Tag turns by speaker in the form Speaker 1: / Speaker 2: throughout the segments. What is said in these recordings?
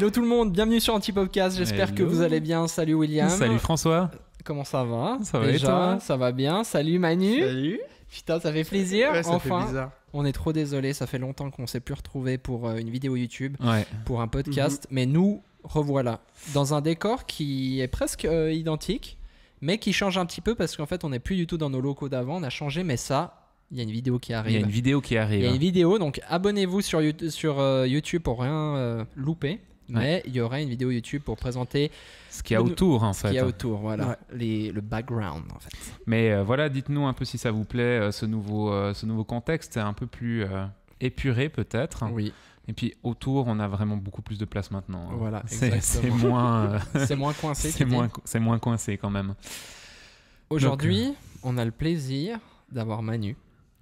Speaker 1: Hello tout le monde, bienvenue sur Anti-Podcast, J'espère que vous allez bien. Salut William. Salut
Speaker 2: François. Comment ça va
Speaker 1: Ça va et toi Ça va bien. Salut Manu. Salut. Putain, ça fait plaisir. enfin, on est trop désolé. Ça fait longtemps qu'on s'est plus retrouvé pour euh, une vidéo YouTube, pour un podcast, mhm. mais nous revoilà dans un décor qui est presque euh, identique, mais qui change un petit peu parce qu'en fait, on n'est plus du tout dans nos locaux d'avant. On a changé, mais ça, il y a une vidéo qui arrive. Il y a une vidéo qui arrive. Il y a une vidéo, donc abonnez-vous sur, euh, YouTube pour rien louper mais il y aurait une vidéo YouTube pour présenter
Speaker 2: ce qu'il y a autour en fait. Ce qu'il a autour, voilà, le background en fait. Mais euh, voilà, dites-nous un peu si ça vous plaît euh, ce nouveau euh, ce nouveau contexte un peu plus épuré peut-être. Oui. Et puis autour, on a vraiment beaucoup plus de place maintenant. Hein. Voilà, c'est moins c'est moins coincé. c'est c'est moins coincé quand même.
Speaker 1: Aujourd'hui, on a le plaisir d'avoir Manu.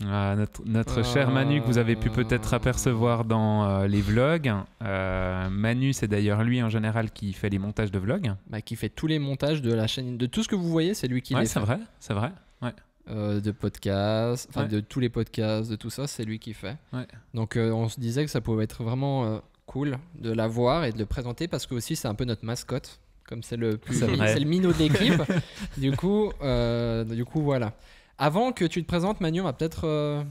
Speaker 2: Ah, notre, cher Manu que vous avez pu peut-être apercevoir dans euh, les vlogs. Euh, Manu, c'est d'ailleurs lui en général qui fait les montages de vlogs. Bah, qui fait tous les montages de la chaîne, de tout ce que vous voyez, c'est lui qui les fait. c'est vrai, c'est vrai.
Speaker 1: Euh, de podcasts, enfin de tous les podcasts, de tout ça, c'est lui qui fait. Ouais. Donc on se disait que ça pouvait être vraiment cool de l'avoir et de le présenter parce que aussi c'est un peu notre mascotte, comme c'est le c'est le minot de du coup, du coup voilà. Avant que tu te présentes, Manu, on va peut-être euh,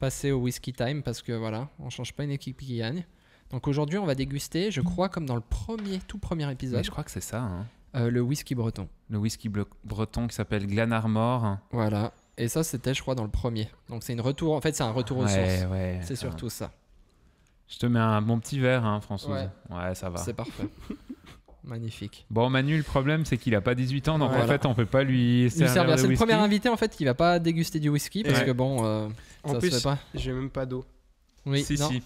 Speaker 1: passer au whisky time parce que voilà, on change pas une équipe qui gagne. Donc aujourd'hui, on va déguster, je crois, comme dans le premier, tout premier épisode. je crois
Speaker 2: que c'est ça. Hein. Euh, le whisky breton. Le whisky breton qui s'appelle Glenarmore.
Speaker 1: Voilà. Et ça, c'était, je crois, dans le premier. Donc c'est une retour. En fait, c'est un retour aux sources. c'est surtout ça.
Speaker 2: Je te mets un bon petit verre, hein, François. ouais, ça va. C'est parfait.
Speaker 1: Magnifique.
Speaker 2: Bon, Manu, le problème, c'est qu'il a pas 18 ans, donc en fait, on peut pas lui servir. C'est le premier
Speaker 1: invité, en fait, qui va pas déguster du whisky parce que bon, euh, en ça plus, pas. J'ai même pas d'eau. Oui, si, si.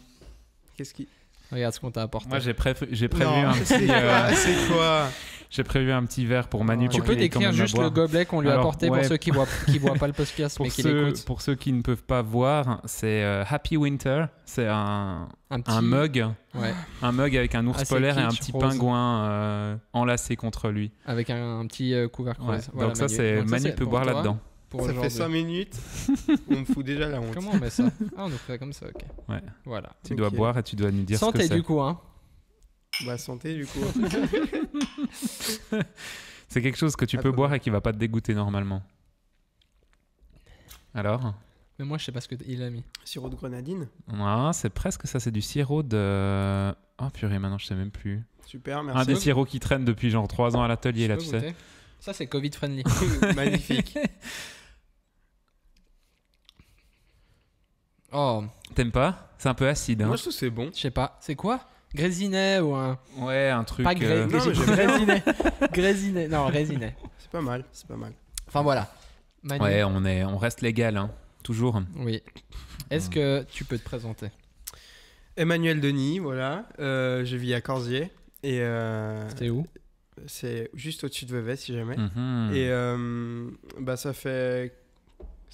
Speaker 1: Qu'est-ce qui.
Speaker 2: Regarde ce qu'on t'a apporté. Moi, j'ai prévu un petit. Euh, c'est quoi J'ai prévu un petit verre pour Manu. Tu peux décrire juste le gobelet qu'on lui a apporté pour ceux qui voient voient pas le podcast mais qui l'écoutent. Pour ceux qui ne peuvent pas voir, c'est euh, Happy Winter. C'est un, un, mug, ouais. un mug avec un ours polaire et un petit pingouin euh, enlacé contre lui. Avec un, petit couvercle Donc ça, c'est Manu peut boire là-dedans. Ça fait 5
Speaker 3: minutes, on me fout déjà la honte. Comment on ça Ah, on nous
Speaker 1: fait comme ça, ok.
Speaker 2: Ouais. Voilà. Tu dois boire et tu dois nous dire ce que c'est. du
Speaker 3: coup, hein. Bah santé du coup.
Speaker 2: C'est quelque chose que tu peux boire et qui va pas te dégoûter normalement. Alors
Speaker 1: Mais moi, je sais pas ce qu'il a mis. Sirop de grenadine,
Speaker 2: Ah, c'est presque ça, c'est du sirop de... Oh purée, maintenant je sais même plus. super, Un des sirops qui traîne depuis genre 3 ans à l'atelier, là, tu sais.
Speaker 1: Ça, c'est Covid friendly.
Speaker 2: Magnifique. Oh. T'aimes pas C'est un peu acide. Hein. Moi, je c'est bon. Je sais pas. C'est quoi Grésinet ou un. Ouais, un truc. Pas euh, non, Grésinet. Grésinet. Non, Grésinet.
Speaker 1: C'est pas mal. C'est pas mal. Enfin, voilà.
Speaker 3: Ouais, on,
Speaker 2: est, on reste légal, hein. toujours.
Speaker 1: Oui. Est-ce que
Speaker 3: tu peux te présenter Emmanuel Denis, voilà. Euh, je vis à Corsier. Et euh, C'était où C'est juste au-dessus de Vevey, si jamais. Mhm. Et bah, ça fait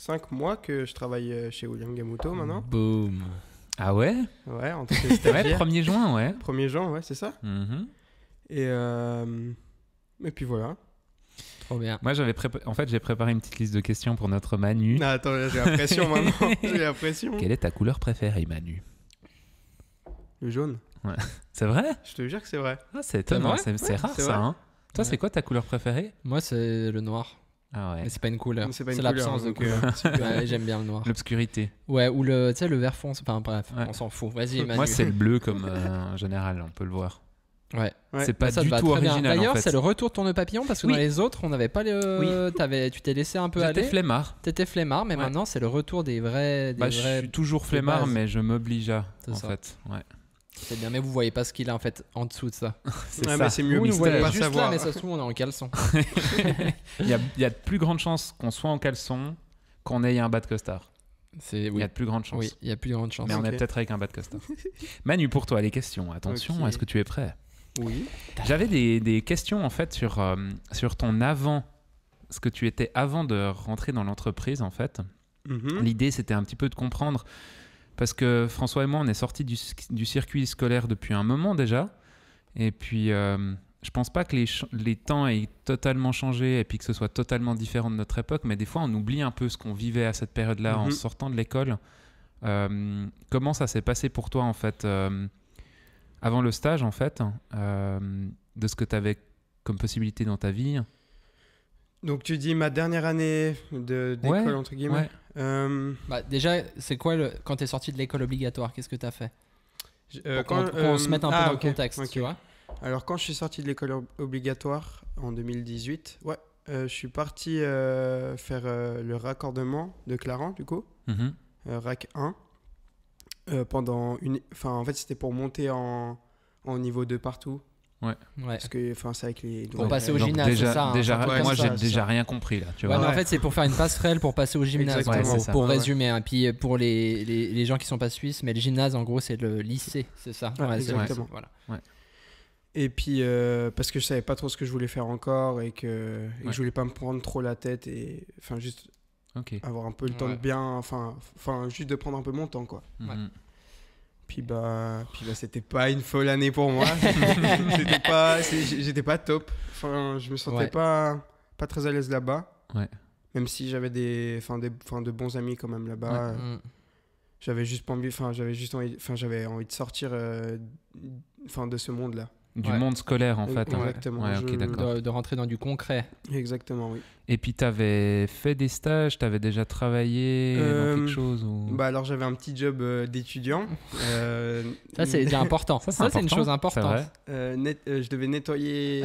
Speaker 3: Cinq mois que je travaille euh, chez William Gamuto maintenant.
Speaker 2: Boom. Ah ouais Ouais, en tout cas, stagiaire. ouais, 1er juin, ouais. 1er juin, ouais, c'est ça. Mhm.
Speaker 3: Et, euh...
Speaker 2: puis voilà. Trop bien. Moi, j'avais en fait, j'ai préparé une petite liste de questions pour notre Manu. Ah, attends, j'ai l'impression maintenant. j'ai l'impression. Quelle est ta couleur préférée, Manu
Speaker 3: Le
Speaker 1: jaune.
Speaker 2: Ouais. C'est vrai
Speaker 1: Je te jure que c'est vrai. Ah, c'est étonnant, c'est rare ça. Hein. Toi, c'est quoi ta couleur préférée Moi, c'est le noir. Ah ouais. Mais c'est pas une couleur. C'est l'absence de couleur. Euh, j'aime bien le noir.
Speaker 2: L'obscurité.
Speaker 1: Ouais, ou le, le vert foncé Enfin bref, on s'en fout. Vas-y, Moi, c'est le
Speaker 2: bleu comme euh, en général, on peut le voir. Ouais. C'est pas bah, du tout original. D'ailleurs, c'est le
Speaker 1: retour de ton papillon parce que dans les autres, on n'avait pas le. tu Avais, tu t'es laissé un peu aller. T'étais flemmard. T'étais flemmard, mais maintenant, c'est le retour des vrais. bah, je suis toujours flemmard, mais je m'oblige à. En fait. Ouais. C'est bien, mais vous voyez pas ce qu'il a en fait en dessous de ça.
Speaker 2: c'est ouais, mais c'est mieux pas juste Là, mais ça se trouve, on est en caleçon. il, y a, de plus grandes chances qu'on soit en caleçon qu'on ait un bas de costard. Il y a de plus grandes chances. Oui, il y a plus grandes chances. Mais on est peut-être avec un bas de costard. Manu, pour toi, les questions. Attention, est-ce que tu es prêt Oui. J'avais des, questions en fait sur, euh, sur ton avant, ce que tu étais avant de rentrer dans l'entreprise en fait. Mhm. L'idée, c'était un petit peu de comprendre parce que François et moi, on est sortis du, circuit scolaire depuis un moment déjà. Et puis, je euh, je pense pas que les, temps aient totalement changé et puis que ce soit totalement différent de notre époque, mais des fois, on oublie un peu ce qu'on vivait à cette période-là en mhm. sortant de l'école. Euh, comment ça s'est passé pour toi, en fait, euh, avant le stage, en fait, de ce que tu avais comme possibilité dans ta vie
Speaker 3: donc tu dis ma
Speaker 1: dernière année d'école
Speaker 3: de, entre guillemets.
Speaker 1: Euh, bah, déjà, c'est quoi le... quand tu es sorti de l'école obligatoire Qu'est-ce que tu as fait euh, Pour qu'on se euh, mette un peu ah, dans le contexte, tu vois.
Speaker 3: Alors, quand je suis sorti de l'école obligatoire en 2018, ouais, euh, je suis parti faire le raccordement de Clarence, du coup, mm-hmm. RAC 1. pendant une... Enfin, en fait, c'était pour monter en, en niveau 2 partout. Ouais. Parce que, enfin, c'est avec les. Pour passer au gymnase, déjà, ça, hein, moi, j'ai déjà
Speaker 2: rien compris là.
Speaker 1: Tu vois. en fait, c'est pour faire une passerelle pour passer au gymnase. pour résumer, hein. puis euh, pour les, les, gens qui sont pas suisses, mais le gymnase, en gros, c'est le lycée, c'est ça. exactement. Voilà.
Speaker 3: Et puis, euh, parce que je savais pas trop ce que je voulais faire encore et que, et je voulais pas me prendre trop la tête et, enfin, juste avoir un peu le temps de bien, enfin, enfin, juste de prendre un peu mon temps, quoi. Mhm. Puis ben, puis bah c'était pas une folle année pour moi. j'étais pas, j'étais pas top. Enfin, je me sentais pas, pas très à l'aise là-bas. Même si j'avais des, enfin des, de bons amis quand même là-bas. Mm. J'avais juste envie, enfin j'avais juste enfin j'avais envie de sortir, euh, enfin de ce monde-là du monde scolaire en e- fait. Hein. Exactement. de, rentrer dans du concret. Exactement, oui.
Speaker 2: Et puis tu avais fait des stages, tu avais déjà travaillé euh, quelque chose ou...
Speaker 3: Bah alors j'avais un petit job euh, d'étudiant. Euh, Ça c'est important. Ça c'est une chose importante. je devais nettoyer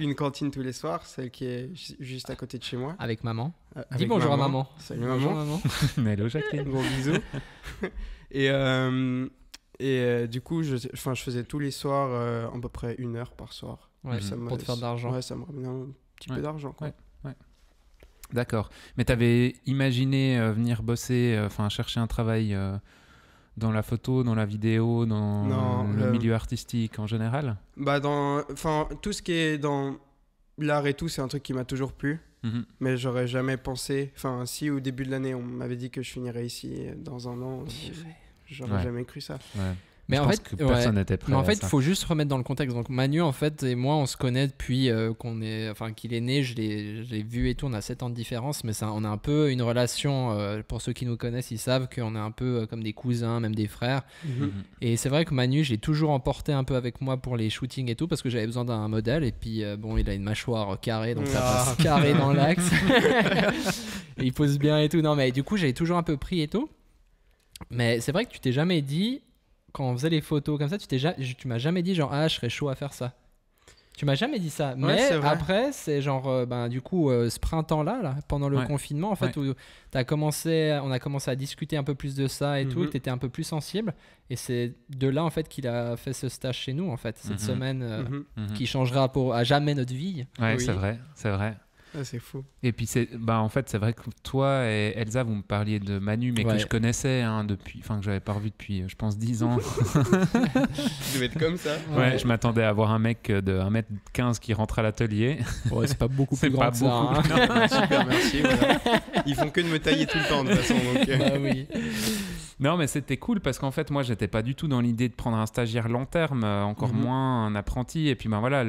Speaker 3: une cantine tous les soirs, celle qui est juste à côté de chez moi. Avec
Speaker 2: maman. Dis bonjour à maman. Salut maman. Bonjour maman. Jacqueline. Gros bisous.
Speaker 3: Et et euh, du coup, je, je faisais tous les soirs euh, à peu près une heure par soir. Mhm. pour te faire de l'argent. Ouais, ça me ramenait un petit peu
Speaker 2: d'argent. D'accord. Mais tu avais imaginé euh, venir bosser, enfin chercher un travail dans la photo, dans la vidéo, dans le milieu artistique en général
Speaker 3: bah dans, Tout ce qui est dans l'art et tout, c'est un truc qui m'a toujours plu. Mhm. Mais j'aurais jamais pensé. Enfin, si au début de l'année, on m'avait dit que je finirais ici dans un an.
Speaker 1: J'aurais jamais cru ça. Mais, en fait, personne n'était prêt mais en, fait, il faut juste remettre dans le contexte. Donc Manu, en fait, et moi, on se connaît depuis euh, qu'on est, enfin, qu'il est né. Je l'ai vu et tout. On a 7 ans de différence, mais ça, on a un peu une relation. Euh, pour ceux qui nous connaissent, ils savent qu'on est un peu euh, comme des cousins, même des frères. Mhm. Et c'est vrai que Manu, j'ai toujours emporté un peu avec moi pour les shootings et tout parce que j'avais besoin d'un modèle. Et puis bon, il a une mâchoire carrée, donc ça ah. passe carré dans l'axe. il pose bien et tout. Non, mais du coup, j'avais toujours un peu pris et tout. Mais c'est vrai que tu t'es jamais dit, quand on faisait les photos comme ça, tu, t'es tu m'as jamais dit genre, ah, je serais chaud à faire ça. Tu m'as jamais dit ça. mais après, c'est genre, euh, ben, du coup, euh, ce printemps-là, là, pendant le confinement, en fait, commencé, on a commencé à discuter un peu plus de ça et tout, mhm. tu étais un peu plus sensible. Et c'est de là, en fait, qu'il a fait ce stage chez nous, en fait, cette mhm. semaine euh, mhm. qui
Speaker 2: changera pour, à jamais notre vie. Ouais, c'est vrai, c'est vrai. Ah, c'est fou. Et puis, c'est, bah, en fait, c'est vrai que toi et Elsa, vous me parliez de Manu, mais que je connaissais hein, depuis, enfin, que j'avais pas revu depuis, euh, je pense, 10 ans. je vais être comme ça. Ouais, je m'attendais à voir un mec de 1m15 qui rentre à l'atelier. Ouais, c'est pas beaucoup hein. plus grand pas Ils font que de me tailler tout le temps, de toute façon. Donc... Euh. Bah non, mais c'était cool parce qu'en fait, moi, j'étais pas du tout dans l'idée de prendre un stagiaire long terme, euh, encore mhm. moins un apprenti. Et puis, ben voilà,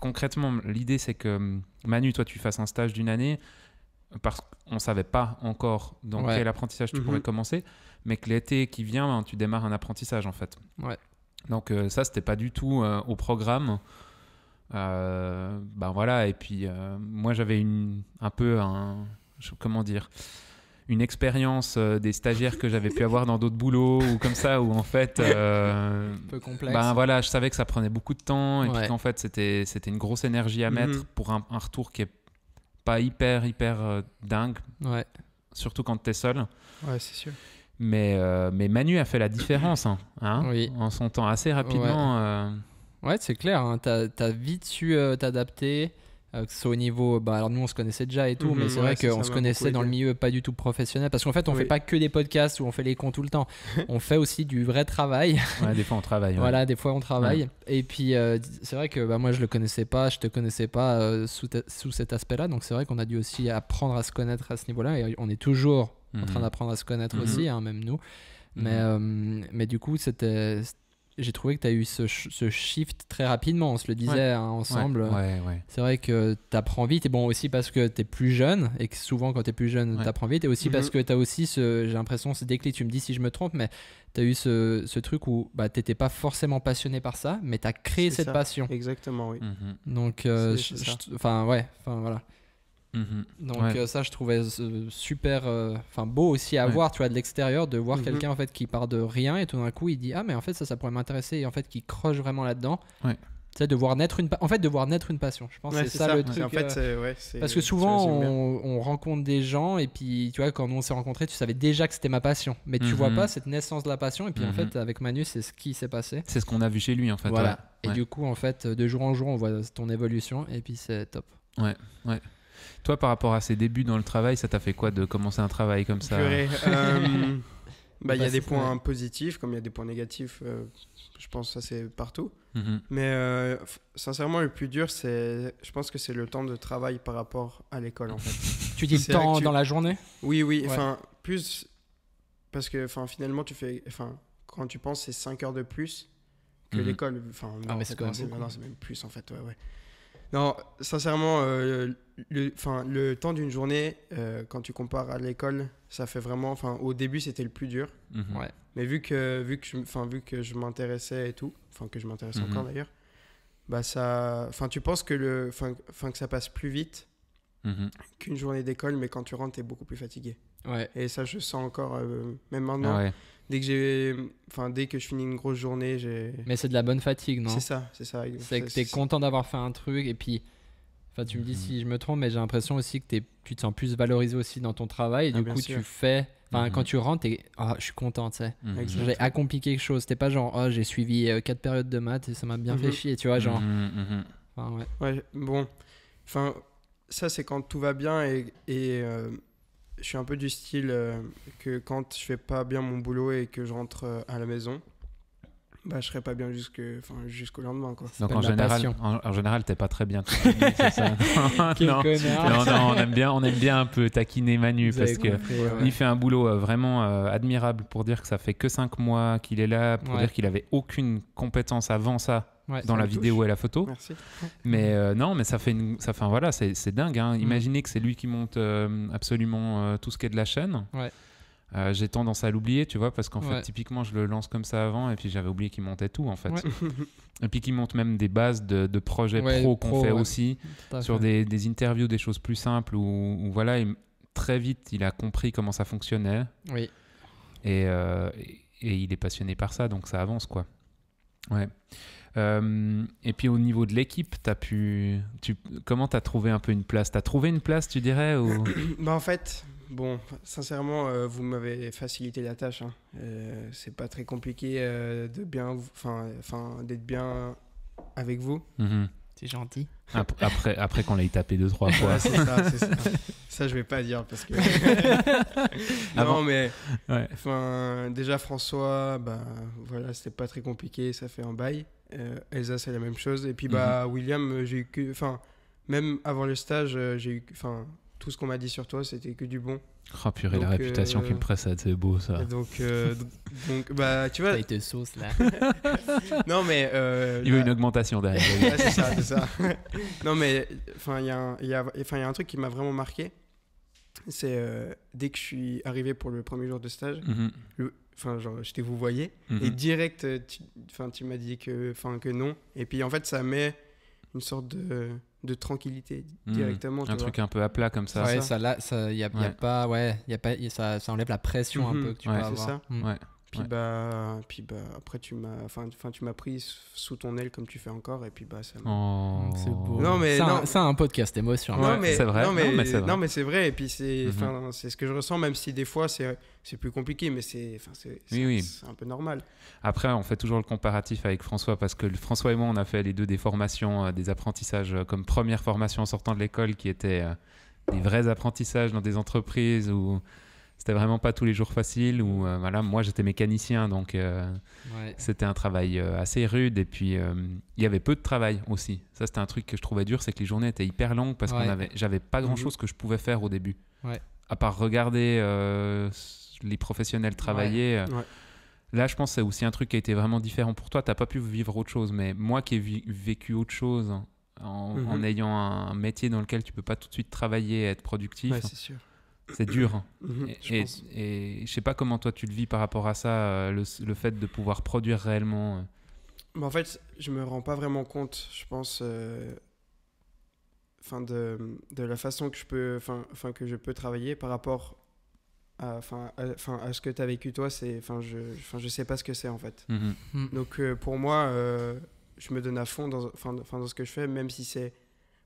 Speaker 2: concrètement, l'idée, c'est que hum, Manu, toi, tu fasses un stage d'une année parce qu'on savait pas encore dans quel apprentissage tu mhm. pourrais commencer, mais que l'été qui vient, ben, tu démarres un apprentissage, en fait. Ouais. Donc, euh, ça, c'était pas du tout euh, au programme. ben voilà, et puis moi, j'avais un peu un. Comment dire une expérience euh, des stagiaires que j'avais pu avoir dans d'autres boulots ou comme ça, ou en fait, euh, peu complexe. ben voilà, je savais que ça prenait beaucoup de temps et puis qu'en fait c'était c'était une grosse énergie à mettre mhm. pour un, retour qui est pas hyper hyper euh, dingue. Surtout quand tu es seul. Mais euh, mais Manu a fait la différence, hein, hein en son temps assez rapidement. Ouais, c'est clair. Tu
Speaker 1: hein, T'as as vite su t'adapter. Euh, au niveau. Bah, alors nous, on se connaissait déjà et tout, mhm. mais c'est vrai qu'on se connaissait dans le milieu pas du tout professionnel. Parce qu'en fait, on fait pas que des podcasts où on fait les cons tout le temps. on fait aussi du vrai travail. Ouais, des fois, on travaille. voilà, des fois, on travaille. Et puis, euh, c'est vrai que bah, moi, je le connaissais pas, je te connaissais pas euh, sous, cet aspect-là. Donc, c'est vrai qu'on a dû aussi apprendre à se connaître à ce niveau-là. Et on est toujours en train mhm. d'apprendre à se connaître mhm. aussi, hein, même nous. Mais, mais du coup, c'était j'ai trouvé que tu as eu ce, ce, shift très rapidement. On se le disait hein, ensemble. c'est vrai que tu apprends vite. Et bon, aussi parce que tu es plus jeune. Et que souvent, quand tu es plus jeune, tu apprends vite. Et aussi mm-hmm. parce que tu as aussi, ce, j'ai l'impression, c'est déclic. Tu me dis si je me trompe, mais tu as eu ce, ce, truc où bah, tu n'étais pas forcément passionné par ça, mais tu as créé cette passion. Exactement, oui. Mm-hmm. Donc, euh, enfin, ouais. Enfin, voilà.
Speaker 4: Mhm. Donc
Speaker 1: euh, ça, je trouvais euh, super, euh, enfin beau aussi à voir, tu vois, de l'extérieur, de voir mhm. quelqu'un en fait qui part de rien et tout d'un coup il dit ah mais en fait ça, ça pourrait m'intéresser et en fait qui croche vraiment là-dedans. Ouais. sais de voir naître une, en fait de voir naître une passion. Je pense que c'est ça, le truc. En fait, parce que souvent on, rencontre des gens et puis tu vois quand on s'est rencontré tu savais déjà que c'était ma passion, mais tu vois mhm. pas cette naissance de la passion et puis en fait avec Manu c'est ce qui s'est passé. C'est
Speaker 2: ce qu'on a vu chez lui en fait. Voilà. Et du coup en fait de
Speaker 1: jour en jour on voit ton évolution et puis c'est top.
Speaker 2: Ouais. Ouais. Toi, par rapport à ses débuts dans le travail, ça t'a fait quoi de commencer un travail comme ça euh,
Speaker 3: bah, Il y a bah, des points positifs comme il y a des points négatifs. Euh, je pense que ça, c'est partout. Mm-hmm. Mais euh, sincèrement, le plus dur, c'est, je pense que c'est le temps de travail par rapport à l'école, tu dis le temps dans la journée Oui, oui. Enfin, plus... Parce que finalement, tu fais... Enfin, quand tu penses, c'est 5 heures de plus que mm-hmm. l'école. Enfin, ah, c'est même, plus en fait. Ouais, ouais. Non, sincèrement, euh, le, temps d'une journée, euh, quand tu compares à l'école, ça fait vraiment. Enfin, au début, c'était le plus dur. Mhm. Mais vu que, vu que je, vu que je m'intéressais et tout, enfin que je m'intéresse encore mhm. d'ailleurs, bah ça. Enfin, tu penses que le, enfin que ça passe plus vite mhm. qu'une journée d'école, mais quand tu rentres, tu es beaucoup plus fatigué. Ouais. Et ça, je sens encore, euh, même maintenant. Ah dès que j'ai, enfin, dès que je finis une grosse journée, j'ai. Mais c'est de la bonne fatigue, non C'est ça, c'est ça. C'est que t'es content
Speaker 1: d'avoir fait un truc et puis, enfin, tu me dis mhm. si je me trompe, mais j'ai l'impression aussi que tu te sens plus valorisé aussi dans ton travail et ah, du coup, tu fais. Enfin, mhm. quand tu rentres, t'es, oh, je suis content, tu sais. Mhm. J'ai accompli quelque chose. T'es pas genre, oh, j'ai suivi 4 euh, quatre périodes de maths et ça m'a bien fait chier, tu vois, genre.
Speaker 3: ouais. Bon, enfin, ça c'est quand tout va bien et, euh, je suis un peu du style euh, que quand je fais pas bien mon boulot et que je rentre euh, à la maison, bah, je serai pas bien jusque, jusqu'au lendemain. Donc en général,
Speaker 2: en, n'es pas très bien. non, on, aime bien, on aime bien un peu taquiner Manu parce qu'il il fait un boulot euh, vraiment admirable pour dire que ça fait que 5 mois qu'il est là, pour dire qu'il avait aucune compétence avant ça dans la vidéo et la photo. Merci. Mais euh, non, mais ça fait une, ça fait voilà, c'est dingue. Hein. Mm. Imaginez que c'est lui qui monte euh, absolument euh, tout ce qui est de la chaîne. Ouais. j'ai tendance à l'oublier, tu vois, parce qu'en fait, typiquement, je le lance comme ça avant, et puis j'avais oublié qu'il montait tout, en fait. et puis qu'il monte même des bases de, projets pro qu'on fait aussi, sur des, interviews, des choses plus simples, où, voilà, il, très vite, il a compris comment ça fonctionnait. Oui. Et, et il est passionné par ça, donc ça avance, quoi. Ouais. Euh, et puis au niveau de l'équipe, as pu, tu, comment tu as trouvé un peu une place Tu as trouvé une place, tu dirais
Speaker 3: bah, En fait, bon, sincèrement, euh, vous m'avez facilité la tâche. Hein. Euh, c'est pas très compliqué de bien, enfin, d'être bien avec vous. Mm-hmm. C'est gentil.
Speaker 2: Après, après, qu'on l'ait tapé deux, trois fois. c'est ça, c'est ça.
Speaker 3: Ça, je vais pas dire parce que. non, Avant. mais. Enfin, déjà, François, bah, voilà, c'était pas très compliqué, ça fait un bail. Euh, Elsa, c'est la même chose. Et puis, bah, mhm. William, euh, j'ai eu que. Enfin, même avant le stage, euh, j'ai eu. Enfin, tout ce qu'on m'a dit sur toi, c'était que du bon. Oh purée, la réputation qui me euh, précède, c'est beau ça. Donc, euh, donc,
Speaker 1: bah, tu vois. il sauce là.
Speaker 3: non, mais. Euh, il veut une augmentation derrière. c'est ça, c'est ça. non, mais il y, a un, y, y a un truc qui m'a vraiment marqué. C'est dès que je suis arrivé pour le premier jour de stage, mhm. Enfin, genre, j'étais vous voyez, mhm. Et direct, tu, tu m'as dit que, que non. Et puis, en fait, ça met une sorte de de tranquillité hmm. directement. un truc un peu à plat comme ça. Ouais, ça,
Speaker 1: là, ça, y a, y a pas, ouais, y a pas, ça, ça enlève la pression un mhm. peu que tu ouais, peux avoir. Ça. Hmm. Ouais.
Speaker 3: Puis, bah, puis bah, après, tu m'as, enfin, tu m'as pris sous ton aile comme tu fais encore, et puis bah, ça
Speaker 1: oh. c'est beau. Non, mais, ça, non. Un, podcast émotion. mais, c'est vrai. Non,
Speaker 3: mais, c'est vrai. Et puis, c'est, mhm. c'est ce que je ressens, même si des fois, c'est, plus compliqué, mais c'est, c'est, un peu normal.
Speaker 2: Après, on fait toujours le comparatif avec François, parce que François et moi, on a fait les deux des formations, euh, des apprentissages euh, comme première formation en sortant de l'école qui étaient euh, des vrais apprentissages dans des entreprises où c'était vraiment pas tous les jours facile. Ou euh, voilà, moi, j'étais mécanicien, donc euh, c'était un travail euh, assez rude. Et puis, il y avait peu de travail aussi. Ça, c'était un truc que je trouvais dur, c'est que les journées étaient hyper longues parce que qu'on avait, j'avais pas grand-chose mhm. que je pouvais faire au début. À part regarder les professionnels travailler. Là, je pense que c'est aussi un truc qui a été vraiment différent pour toi. Tu n'as pas pu vivre autre chose. Mais moi qui ai vécu autre chose en, mhm. ayant un métier dans lequel tu peux pas tout de suite travailler et être productif, sûr. C'est dur. Mhm. et, et, et je sais pas comment toi tu le vis par rapport à ça, euh, le, fait de pouvoir produire réellement.
Speaker 3: Euh. en fait, je me rends pas vraiment compte, je pense, euh, de, de, la façon que je peux, fin, fin que je peux travailler par rapport à, fin, ce que tu as vécu toi. C'est, fin, je, fin, je sais pas ce que c'est en fait. Mhm. Mhm. Donc pour moi, je me donne à fond dans, dans ce que je fais, même si c'est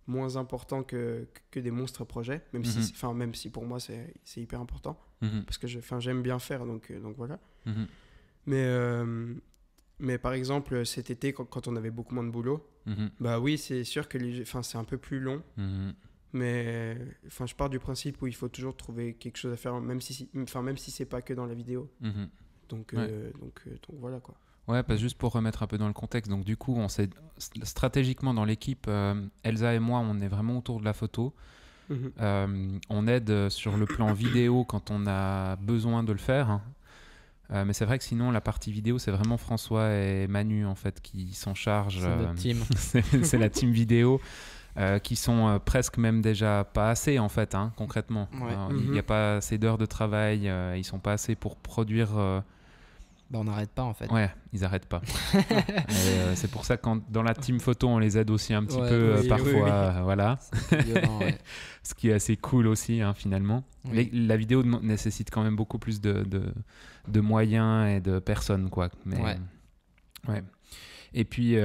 Speaker 3: moins important que, que des monstres projets, même, si, mhm. enfin, même si pour moi c'est hyper important, mhm. parce que parce que j'aime bien faire, donc, euh, donc voilà. Mhm. Mais, euh, mais par exemple, cet été, quand, on avait beaucoup moins de boulot, bah oui, c'est sûr que c'est un peu plus long, mais enfin je pars du principe où il faut toujours trouver quelque chose à faire, même si, enfin, même si c'est pas que dans la vidéo. Donc, euh, donc, donc voilà quoi.
Speaker 2: Ouais, juste pour remettre un peu dans le contexte, donc du coup, on s'est stratégiquement dans l'équipe, euh, Elsa et moi, on est vraiment autour de la photo. Mhm. Euh, on aide sur le plan vidéo quand on a besoin de le faire. Hein. Euh, mais c'est vrai que sinon, la partie vidéo, c'est vraiment François et Manu en fait qui s'en chargent. C'est la team vidéo. qui sont presque même déjà pas assez en fait, hein, concrètement. Il n'y a mhm. pas assez d'heures de travail, ils ils sont pas assez pour produire
Speaker 1: bah, on n'arrête pas en fait. Ouais, ils n'arrêtent pas.
Speaker 2: Euh, c'est pour ça que quand, dans la team photo, on les aide aussi un petit peu euh, parfois. Euh, voilà. Ce qui est assez cool aussi hein, finalement. la vidéo nécessite quand même beaucoup plus de, de, de moyens et de personnes. Quoi. Mais, ouais. ouais. Et puis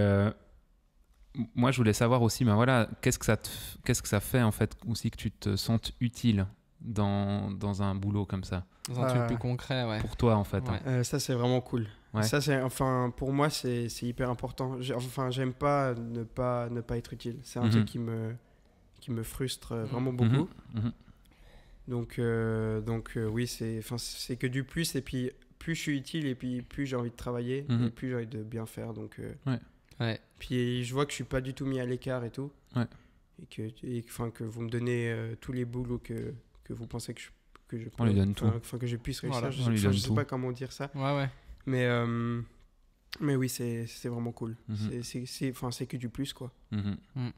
Speaker 2: moi, je voulais savoir aussi, ben voilà, qu'est-ce que ça, qu'est-ce que ça fait en fait aussi que tu te sentes utile dans, dans un boulot comme ça Dans un truc plus concret, Pour toi, en fait. Hein.
Speaker 3: Euh, ça, c'est vraiment cool. Ça, c'est enfin pour moi, c'est hyper important. Enfin, j'aime pas ne pas ne pas être utile. C'est un truc mhm. qui me qui me frustre euh, mhm. vraiment beaucoup. Mhm. Donc euh, donc oui, c'est enfin c'est que du plus et puis plus je suis utile et puis plus j'ai envie de travailler et plus j'ai envie de bien faire. Donc Puis je vois que je suis pas du tout mis à l'écart et tout. Et que enfin que vous me donnez tous les boulots que que vous pensez que je, que je, tout. enfin, que je puisse réussir. je ne sais, pas comment dire ça. Ouais, ouais. Mais, euh, mais oui, c'est vraiment cool. Mhm. c'est C'est que du plus, quoi.
Speaker 2: Mhm. Mm.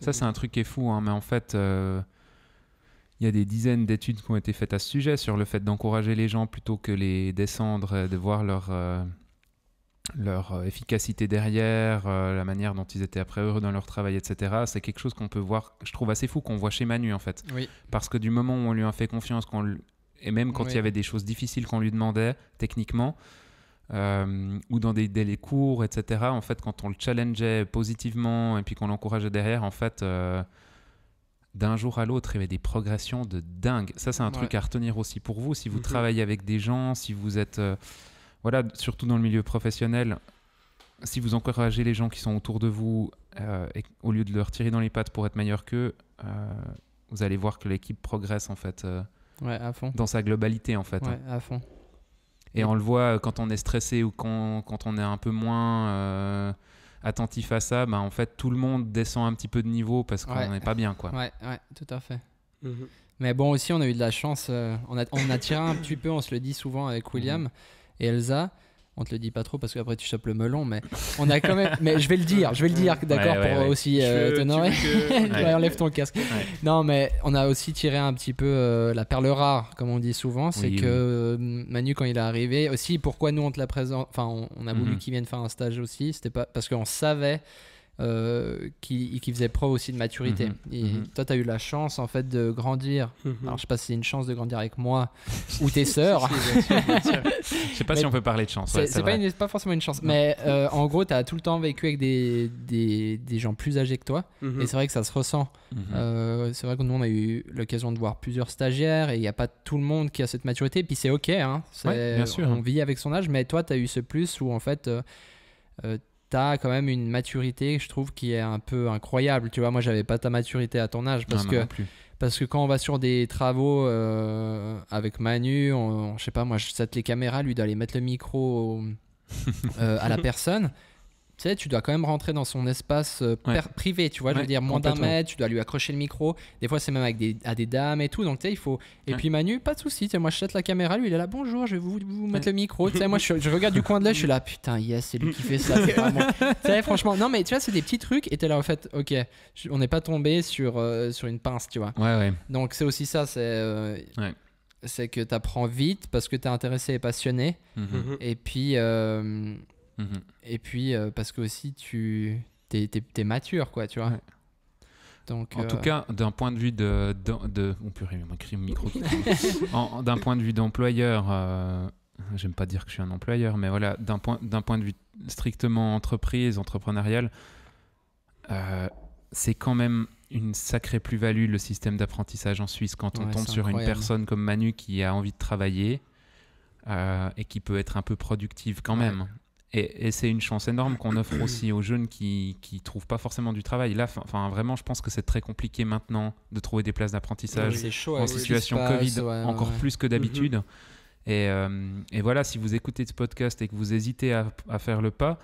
Speaker 2: Ça, c'est un truc qui est fou, hein, mais en fait, euh, il y a des dizaines d'études qui ont été faites à ce sujet sur le fait d'encourager les gens plutôt que les descendre, euh, de voir leur, leur euh, efficacité derrière, euh, la manière dont ils étaient après heureux dans leur travail, etc. C'est quelque chose qu'on peut voir, je trouve assez fou qu'on voit chez Manu en fait. Oui. Parce que du moment où on lui a fait confiance, qu'on et même quand il y avait des choses difficiles qu'on lui demandait techniquement, euh, ou dans des, délais courts, etc. En fait, quand on le challengeait positivement et puis qu'on l'encourageait derrière, en fait, d'un jour à l'autre, il y avait des progressions de dingue. Ça, c'est un truc à retenir aussi pour vous. Si vous mhm. travaillez avec des gens, si vous êtes voilà, surtout dans le milieu professionnel, si vous encouragez les gens qui sont autour de vous, euh, au lieu de leur tirer dans les pattes pour être meilleur qu'eux, euh, vous allez voir que l'équipe progresse en fait. Euh, ouais, à fond. Dans sa globalité en fait. Hein. Ouais, à fond. Et on le voit quand on est stressé ou quand, on est un peu moins attentif à ça, bah, en fait tout le monde descend un petit peu de niveau parce qu'on n'est pas bien quoi.
Speaker 1: Ouais, tout à fait. Mhm.
Speaker 2: Mais bon aussi on a eu de
Speaker 1: la chance, on, a, on a tiré un petit peu, on se le dit souvent avec William. Mhm et Elsa. On te le dit pas trop parce qu'après tu chopes le melon, mais on a quand même. mais je vais le dire, je vais le dire, d'accord, pour aussi euh, enlève ton casque. Non, mais on a aussi tiré un petit peu euh, la perle rare, comme on dit souvent, c'est que euh, Manu quand il est arrivé, aussi pourquoi nous on te la présente, enfin on, a mm-hmm. voulu viennent qu'il vienne faire un stage aussi, c'était pas parce qu'on savait euh, qui, faisait preuve aussi de maturité. Mhm. et mhm. toi, tu as eu la chance en fait de grandir. Mhm. Alors, je sais pas si c'est une chance de grandir avec moi ou tes sœurs. je sais pas si on peut parler de chance. C'est pas, forcément une chance, mais euh, en gros, tu as tout le temps vécu avec des, gens plus âgés que toi. Et c'est vrai que ça se ressent. Euh, c'est vrai que nous, on a eu l'occasion de voir plusieurs stagiaires et il n'y a pas tout le monde qui a cette maturité. Et puis c'est ok, hein. on vit avec son âge, mais toi, tu as eu ce plus où en fait quand même une maturité, je trouve, qui est un peu incroyable. Tu vois, moi, j'avais pas ta maturité à ton âge parce que. Parce que quand on va sur des travaux euh, avec Manu, on, je sais pas, moi, je sette les caméras, lui, d'aller mettre le micro euh, à la personne tu sais, tu dois quand même rentrer dans son espace euh, privé, tu vois, je veux dire, moins d'un mètre, tu dois lui accrocher le micro. Des fois, c'est même avec des, à des dames et tout, donc tu sais, il faut. Et puis Manu, pas de souci, moi je jette la caméra, lui il est là, bonjour, je vais vous, vous mettre le micro. Tu sais, moi je, regarde du coin de l'œil, je suis là, putain, yes, c'est lui qui fait ça, Tu sais, franchement, non, mais tu vois, c'est des petits trucs, et tu es là, en fait, ok, on n'est pas tombé sur, euh, sur une pince, tu vois. Ouais, ouais. Donc c'est aussi ça, c'est. Euh, c'est que t'apprends vite parce que t'es intéressé et passionné. Mm-hmm. Et puis Mhm. Et puis, euh, parce que aussi, tu es mature, quoi, tu vois. Donc, en tout euh,
Speaker 2: cas, d'un point de vue de, de, micro. d'un point de vue d'employeur, euh, j'aime pas dire que je suis un employeur, mais voilà, d'un point, d'un point de vue strictement entreprise, entrepreneurial, c'est quand même une sacrée plus-value le système d'apprentissage en Suisse quand on tombe sur une personne comme Manu qui a envie de travailler. et qui peut être un peu productive quand même. Et, c'est une chance énorme qu'on offre aussi aux jeunes qui ne trouvent pas forcément du travail. Là, enfin, vraiment, je pense que c'est très compliqué maintenant de trouver des places d'apprentissage en situation Covid, encore plus que d'habitude. Mhm. et, euh, et, voilà, si vous écoutez ce podcast et que vous hésitez à, à faire le pas,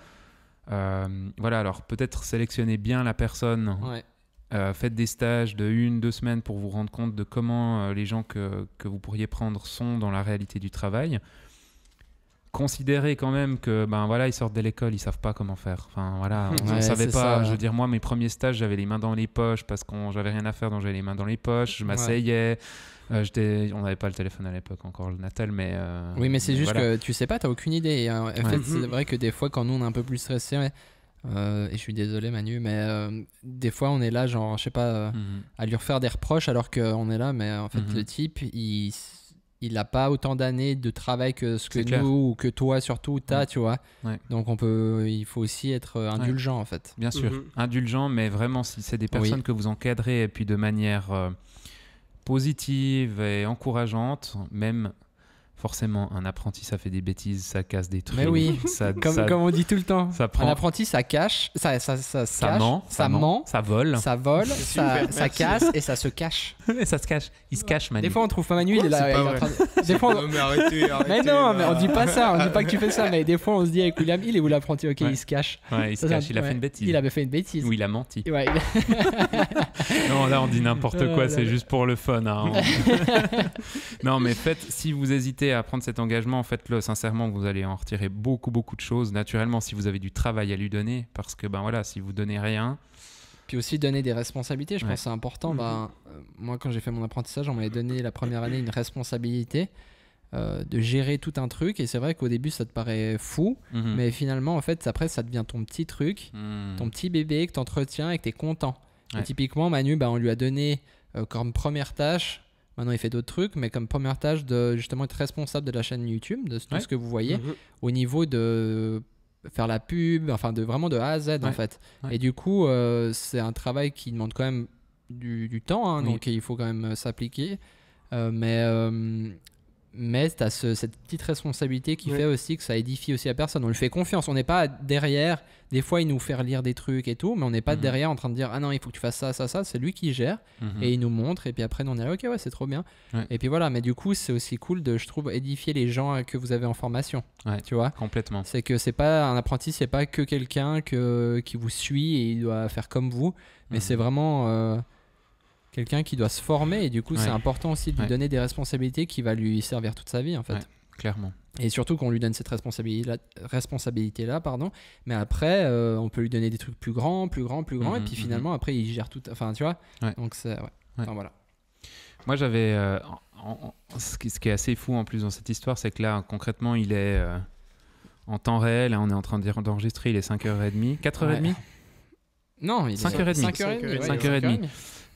Speaker 2: euh, voilà, alors peut-être sélectionnez bien la personne. Euh, faites des stages de une, deux semaines pour vous rendre compte de comment les gens que, que vous pourriez prendre sont dans la réalité du travail considérer quand même que ben voilà ils sortent de l'école ils savent pas comment faire enfin voilà on savait pas je veux dire moi mes premiers stages j'avais les mains dans les poches parce qu'on j'avais rien à faire donc j'avais les mains dans les poches je m'asseyais euh, on n'avait pas le téléphone à l'époque encore le natal mais euh, oui mais c'est juste que tu
Speaker 1: sais pas tu t'as aucune idée euh, en fait, c'est vrai que des fois quand nous on est un peu plus stressé et je suis désolé Manu, mais des fois on est là, genre, je sais pas, mhm. à lui refaire des reproches alors qu'on est là, mais en fait le mhm. type, il il n'a pas autant d'années de travail que ce que nous ou que toi surtout tu tu vois. Donc on peut, il faut aussi être euh, indulgent en fait. Bien sûr, mhm.
Speaker 2: indulgent, mais vraiment si c'est des personnes que vous encadrez et puis de manière euh, positive et encourageante, même forcément, un apprenti, ça fait des bêtises, ça casse des trucs. Mais oui, comme, on dit tout le temps. Un
Speaker 1: apprenti, ça cache, ça, ça, ça, ça ment, ça, ment, ça vole. Ça vole, ça, casse et ça se cache. et ça se cache. Il se cache, Manu. Des fois, on trouve pas Manu, il est là. Des fois, mais, arrêtez, mais non, mais on dit pas ça, on dit pas que tu fais ça. Mais des fois, on se dit avec William, il est où l'apprenti Ok, il se cache. il a fait une bêtise. Il avait fait une bêtise. Ou il a menti. Ouais. non, là, on dit n'importe quoi, c'est juste pour le fun. Hein.
Speaker 2: non, mais faites, si vous hésitez à prendre cet engagement. Faites-le sincèrement, vous allez en retirer beaucoup, beaucoup de choses. Naturellement, si vous avez du travail à lui donner, parce que ben voilà, si vous donnez rien. Puis
Speaker 1: aussi donner des responsabilités, je pense que c'est important. Mhm. Ben, euh, moi, quand j'ai fait mon apprentissage, on m'avait donné la première année une responsabilité. Euh, de gérer tout un truc. Et c'est vrai qu'au début, ça te paraît fou, mhm. mais finalement, en fait, après, ça devient ton petit truc, hmm. ton petit bébé que tu entretiens et que tu es content. typiquement, Manu, ben on lui a donné euh, comme première tâche Maintenant, il fait d'autres trucs, mais comme première tâche de justement être responsable de la chaîne YouTube, de tout ce que vous voyez, mhm. au niveau de faire la pub, enfin de vraiment de A à Z en fait. Et du coup, euh, c'est un travail qui demande quand même du, temps, hein, donc il faut quand même euh, s'appliquer. Euh, mais mais tu as cette petite responsabilité qui fait aussi que ça édifie aussi la personne. On lui fait confiance, on n'est pas derrière. Des fois, il nous fait lire des trucs et tout, mais on n'est pas mhm. derrière en train de dire Ah non, il faut que tu fasses ça, ça, ça. C'est lui qui gère mhm. et il nous montre. Et puis après, on est là, Ok, ouais, c'est trop bien. Et puis voilà, mais du coup, c'est aussi cool de, je trouve, édifier les gens euh, que vous avez en formation. tu vois Complètement. C'est que c'est pas un apprenti, c'est pas que quelqu'un que, qui vous suit et il doit faire comme vous, mais mhm. c'est vraiment. Euh, quelqu'un qui doit se former et du coup c'est important aussi de lui donner des responsabilités qui va lui servir toute sa vie en fait. clairement. Et surtout qu'on lui donne cette responsabilité-là, responsabilité -là, pardon. Mais après, euh, on peut lui donner des trucs plus grands, plus grands, plus grands. et mhm, puis mhm. finalement, après, il gère tout. Enfin, tu vois. Donc, c'est. voilà.
Speaker 2: Moi, j'avais. Euh, ce, qui, est assez fou en plus dans cette histoire, c'est que là, concrètement, il est euh, en temps réel. et hein, on est en train d'enregistrer. Il est 5h30. 4h30 Non, il est 5h30. 5h30.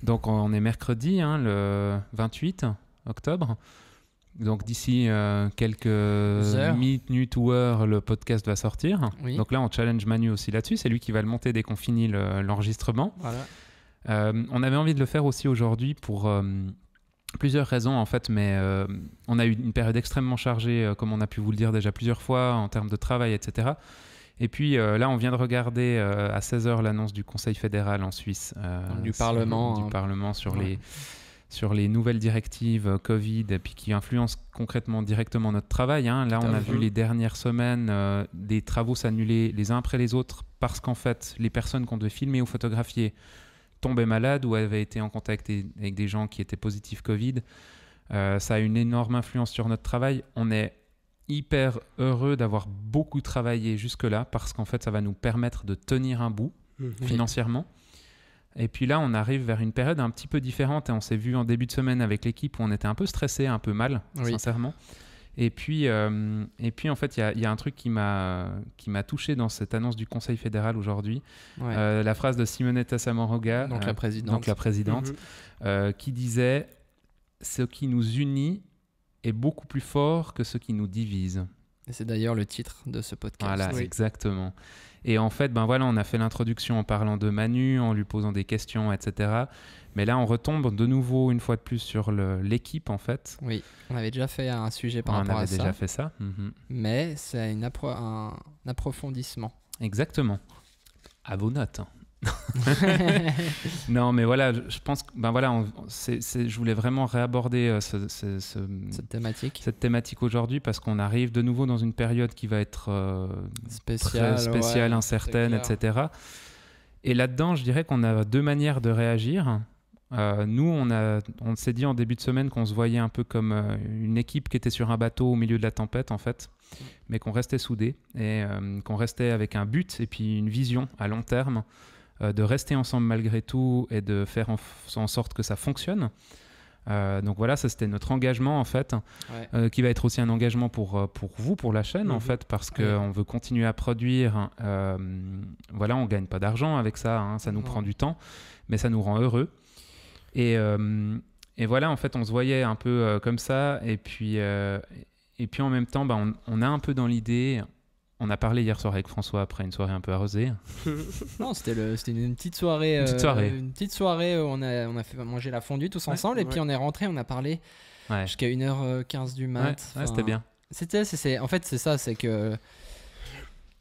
Speaker 2: Donc on est mercredi, hein, le 28 octobre. Donc d'ici euh, quelques minutes ou heures, le podcast va sortir. Donc là, on challenge Manu aussi là-dessus. C'est lui qui va le monter dès qu'on finit l'enregistrement. Euh, on avait envie de le faire aussi aujourd'hui pour euh, plusieurs raisons en fait, mais on a eu une période extrêmement chargée, comme on a pu vous le dire déjà plusieurs fois, en termes de travail, etc. Et puis euh, là, on vient de regarder euh, à 16h l'annonce du Conseil fédéral en Suisse. Euh, du Parlement. Sur, hein. Parlement sur, les, sur les nouvelles directives Covid et puis qui influencent concrètement directement notre travail. Hein. Là, on a vu les dernières semaines des travaux s'annuler les uns après les autres parce qu'en fait, les personnes qu'on devait filmer ou photographier tombaient malades ou avaient été en contact avec des gens qui étaient positifs Covid. ça a une énorme influence sur notre travail. On est hyper heureux d'avoir beaucoup travaillé jusque-là parce qu'en fait, ça va nous permettre de tenir un bout mhm. financièrement. Et puis là, on arrive vers une période un petit peu différente et on s'est vu en début de semaine avec l'équipe où on était un peu stressé, un peu mal, sincèrement. Et puis, euh, et puis, en fait, il y, a un truc qui m'a touché dans cette annonce du Conseil fédéral aujourd'hui. Euh, la phrase de Simonetta Samoroga, donc, la euh, présidente, la présidente mhm. qui disait Ce qui nous unit est beaucoup plus fort que ce qui nous divise. C'est d'ailleurs le titre de ce podcast. Voilà, exactement. Et en fait, ben voilà, on a fait l'introduction en parlant de Manu, en lui posant des questions, etc. Mais là, on retombe de nouveau une fois de plus sur l'équipe, en fait. Oui,
Speaker 1: on avait déjà fait un sujet par rapport à ça. On avait déjà fait ça. Mhm. Mais c'est un approfondissement.
Speaker 2: Exactement. À vos notes. non, mais voilà, je pense que ben voilà, je voulais vraiment réaborder euh, cette thématique, cette thématique aujourd'hui parce qu'on arrive de nouveau dans une période qui va être euh, spéciale, spéciale incertaine, etc. Et là-dedans, je dirais qu'on a deux manières de réagir. Euh, nous, on, a, on s'est dit en début de semaine qu'on se voyait un peu comme une équipe qui était sur un bateau au milieu de la tempête, en fait, mais qu'on restait soudés et qu'on restait avec un but et puis une vision à long terme euh, de rester ensemble malgré tout et de faire en, sorte que ça fonctionne. Euh, donc voilà, ça c'était notre engagement en fait, euh, qui va être aussi un engagement pour, pour vous, pour la chaîne en mhm. fait, parce qu'on veut continuer à produire. voilà, on gagne pas d'argent avec ça, hein, ça nous prend du temps, mais ça nous rend heureux. Et, et voilà, en fait, on se voyait un peu comme ça, et puis, et puis en même temps, bah, on, on, a un peu dans l'idée, on a parlé hier soir avec François après une soirée un peu arrosée. non, c'était une petite
Speaker 1: soirée. Une petite euh, soirée. une petite soirée où on a, on a fait manger la fondue tous ensemble et puis on est rentré, on a parlé jusqu'à 1h15 euh, du mat. c'était bien. C'était, en fait, c'est ça, c'est que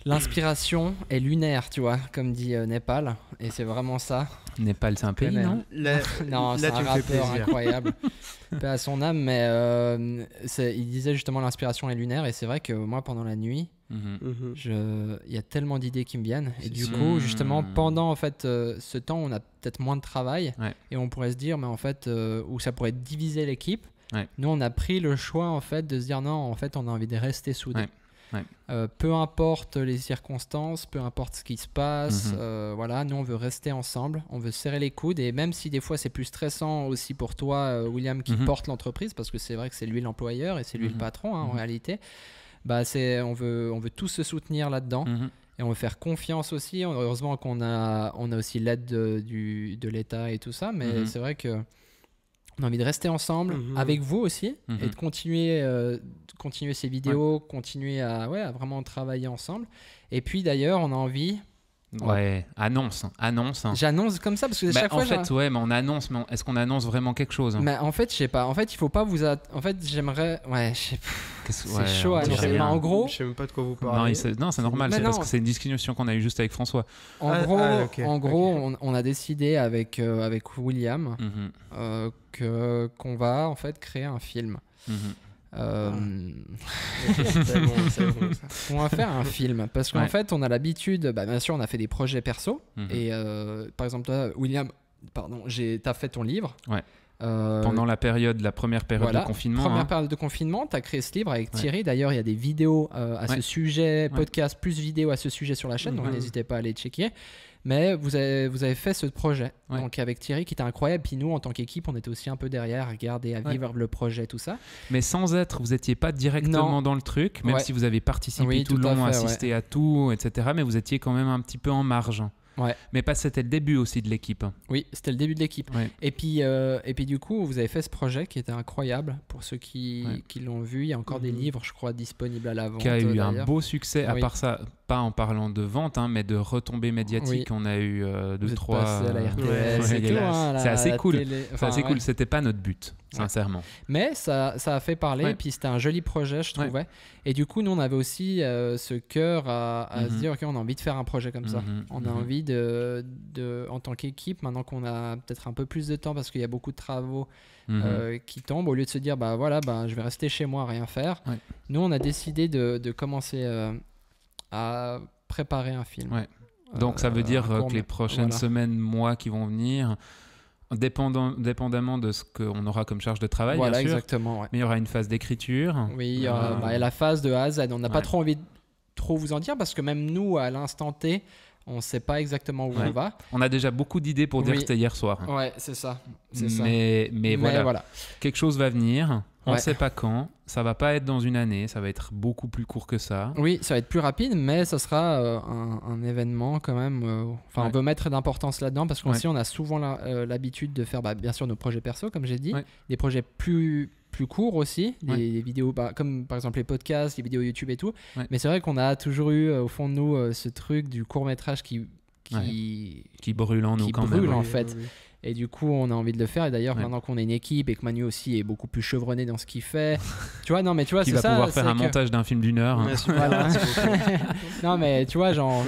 Speaker 1: l'inspiration est lunaire, tu vois, comme dit euh, Népal. Et c'est vraiment ça.
Speaker 2: Népal, c'est un pays, non Non, c'est un rappeur incroyable.
Speaker 1: Pas à son âme, mais il disait justement l'inspiration est lunaire. Et c'est vrai que moi, pendant la nuit. Mhm. Mhm. Il y a tellement d'idées qui me viennent. Et du coup, justement, hmm. pendant en fait euh, ce temps, on a peut-être moins de travail et on pourrait se dire, mais en fait, euh, ou où ça pourrait diviser l'équipe. Nous, on a pris le choix en fait de se dire non, en fait, on a envie de rester soudés. Euh, peu importe les circonstances, peu importe ce qui se passe, mhm. voilà, nous on veut rester ensemble, on veut serrer les coudes et même si des fois c'est plus stressant aussi pour toi, William, qui porte l'entreprise, parce que c'est vrai que c'est lui l'employeur et c'est lui le patron hein, en réalité, bah, c'est, on, veut, on veut tous se soutenir là-dedans. Mhm. Et on veut faire confiance aussi. Heureusement qu'on a, on a aussi l'aide de, du, de l'État et tout ça, mais mhm. c'est vrai que on a envie de rester ensemble mhm. avec vous aussi et de continuer, euh, continuer ces vidéos, continuer à, ouais, à vraiment travailler ensemble. Et puis d'ailleurs, on a envie, Ouais,
Speaker 2: annonce, hein. annonce. Hein. J'annonce comme ça parce que à bah, chaque en fois. En fait, ouais, mais on annonce, mais est-ce qu'on annonce vraiment quelque chose hein?
Speaker 1: mais en fait, je sais pas. En fait, il faut pas vous. En fait, j'aimerais. Ouais, je sais. c'est chaud. À mais en gros, je sais même pas de quoi vous parlez. Non, c'est normal. C'est parce que c'est
Speaker 2: une discussion qu'on a eu juste avec François. En ah, gros, ah, en gros,
Speaker 1: on, a décidé avec euh, avec William mhm. euh, que qu'on va en fait créer un film. Mm euh, on va faire un film parce qu'en fait, on a l'habitude, bah, bien sûr, on a fait des projets perso. Mhm. Et euh, par exemple, toi, William, pardon, t'as fait ton livre. Ouais.
Speaker 2: Euh, Pendant la période, la première période de confinement. Première
Speaker 1: hein. de confinement, tu as créé ce livre avec Thierry. D'ailleurs, il y a des vidéos à ce sujet, podcast plus vidéos à ce sujet sur la chaîne, donc mhm. n'hésitez pas à aller checker. Mais vous avez, vous avez fait ce projet donc avec Thierry qui était incroyable. Puis nous, en tant qu'équipe, on était aussi un peu derrière à regarder, à vivre
Speaker 2: le projet, tout ça. Mais sans être, vous n'étiez pas directement dans le truc, même si vous avez participé tout, le long, assisté à tout, etc. Mais vous étiez quand même un petit peu en marge. Ouais. Mais pas c'était le début aussi de l'équipe.
Speaker 1: Oui, c'était le début de l'équipe. Et puis euh, et puis du coup, vous avez fait ce projet qui était incroyable pour ceux qui, qui l'ont vu. Il y a encore des mhm. livres, je crois, disponibles à la vente. Qui a eu un beau succès. À part ça,
Speaker 2: pas en parlant de vente, hein, mais de retombées médiatiques. On a eu euh, deux, Vous trois. Euh, c'est hein, assez cool. cool. C'était pas notre but, sincèrement.
Speaker 1: Mais ça, ça a fait parler. puis c'était un joli projet, je trouvais. Et du coup, nous, on avait aussi euh, ce cœur à, se mhm. dire, ok, on a envie de faire un projet comme ça. Mhm. On a mhm. envie de, de, en tant qu'équipe, maintenant qu'on a peut-être un peu plus de temps parce qu'il y a beaucoup de travaux qui tombent, au lieu de se dire, bah voilà, bah, je vais rester chez moi rien faire. Nous, on a décidé de, de commencer à préparer un film. Donc ça euh, veut dire euh, que les prochaines
Speaker 2: semaines, mois qui vont venir, dépendant, dépendamment de ce qu'on aura comme charge de travail, mais il y aura une phase d'écriture. Oui, euh, bah, et la phase
Speaker 1: de A On n'a pas trop envie de trop vous en dire parce que même nous, à l'instant T, on ne sait pas exactement où on va.
Speaker 2: On a déjà beaucoup d'idées pour dire que c'était hier soir.
Speaker 1: Ouais, c'est ça. Mais, voilà. voilà.
Speaker 2: Quelque chose va venir. On ne sait pas quand. Ça va pas être dans une année. Ça va être beaucoup plus court que ça.
Speaker 1: Oui, ça va être plus rapide, mais ça sera euh, un, un, événement quand même. Euh, enfin, on veut mettre d'importance là-dedans parce qu'on on a souvent euh, l'habitude de faire, bah, bien sûr, nos projets perso, comme j'ai dit, des projets plus plus courts aussi, des, vidéos bah, comme par exemple les podcasts, les vidéos YouTube et tout. Mais c'est vrai qu'on a toujours eu au fond de nous ce truc du court métrage qui
Speaker 2: qui... qui brûle en nous quand même. fait.
Speaker 1: Et du coup, on a envie de le faire. Et d'ailleurs, pendant maintenant qu'on est une équipe et que Manu aussi est beaucoup plus chevronné dans ce qu'il fait, tu vois, non, mais tu vois, c'est ça. Il va pouvoir faire un montage d'un film d'une heure. Hein. non, mais tu vois, genre,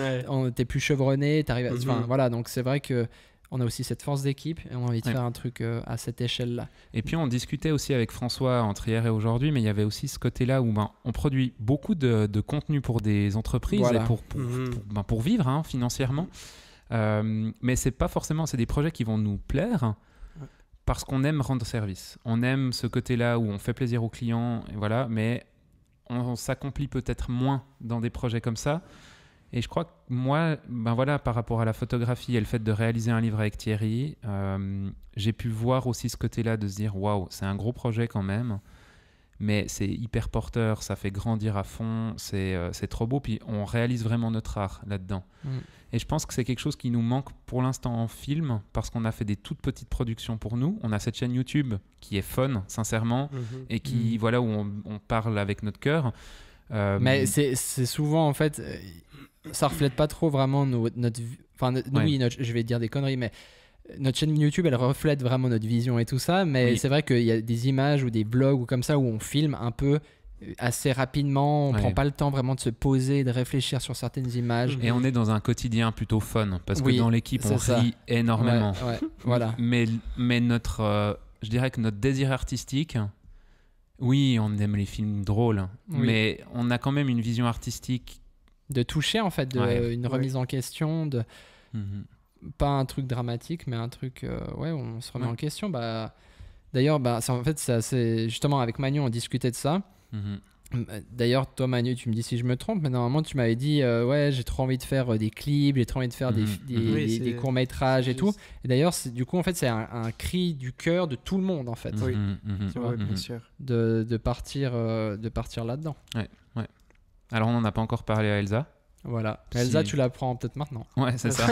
Speaker 1: t'es plus chevronné, t'arrives. Mm-hmm. Enfin, voilà, donc c'est vrai que on a aussi cette force d'équipe et on a envie de faire un truc euh, à cette échelle-là.
Speaker 2: Et puis on discutait aussi avec François entre hier et aujourd'hui, mais il y avait aussi ce côté-là où ben, on produit beaucoup de, contenu pour des entreprises et pour, mm-hmm. pour, ben, pour vivre hein, financièrement. Euh, mais c'est pas forcément, c'est des projets qui vont nous plaire parce qu'on aime rendre service. On aime ce côté-là où on fait plaisir aux clients, et voilà, mais on, s'accomplit peut-être moins dans des projets comme ça. Et je crois que moi, ben voilà, par rapport à la photographie et le fait de réaliser un livre avec Thierry, euh, j'ai pu voir aussi ce côté-là de se dire waouh, c'est un gros projet quand même, mais c'est hyper porteur, ça fait grandir à fond, c'est euh, trop beau, puis on réalise vraiment notre art là-dedans. Mm. Et je pense que c'est quelque chose qui nous manque pour l'instant en film, parce qu'on a fait des toutes petites productions pour nous. On a cette chaîne YouTube qui est fun, sincèrement, mhm. et qui, mhm. voilà, où on, parle avec notre cœur. Euh, mais c'est souvent, en fait, euh,
Speaker 1: ça reflète pas trop vraiment notre. Enfin, oui, je vais dire des conneries, mais notre chaîne YouTube, elle reflète vraiment notre vision et tout ça, mais c'est vrai qu'il y a des images ou des blogs ou comme ça où on filme un peu assez rapidement, on prend pas le temps vraiment de se poser, de réfléchir sur certaines images. Et on
Speaker 2: est dans un quotidien plutôt fun, parce que dans l'équipe, on rit énormément. voilà. Mais, mais notre, euh, je dirais que notre désir artistique, oui, on aime les films drôles, mais on a quand même une vision artistique. De toucher, en fait, de, une remise
Speaker 1: en question, de... Mhm. pas un truc dramatique, mais un truc, où euh, ouais, on se remet en question. Bah, D'ailleurs, bah, en fait, c'est justement avec Magnon, on discutait de ça Mmh. Euh, d'ailleurs, toi Manu, tu me dis si je me trompe, mais normalement tu m'avais dit euh, ouais, j'ai trop envie de faire euh, des clips, j'ai trop envie de faire des, mmh. mmh. courts métrages et tout. d'ailleurs, du coup en fait c'est un, cri du cœur de tout le monde en fait. De, partir partir là-dedans.
Speaker 2: Ouais, Alors on n'en a pas encore parlé à Elsa. Voilà. Elsa, tu la prends peut-être maintenant. Ouais, c'est ça.